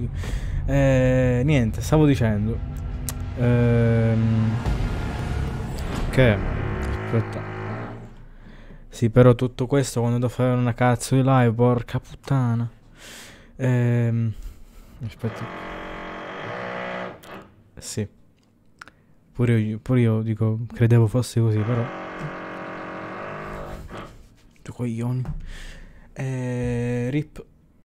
minuti. Eh, niente, stavo dicendo. Ehm, che aspetta. Sì, però tutto questo quando devo fare una cazzo di live, porca puttana. Ehm, aspetta. Sì. Pure io, pure io dico, credevo fosse così, però. Tu coglioni. Eh, rip.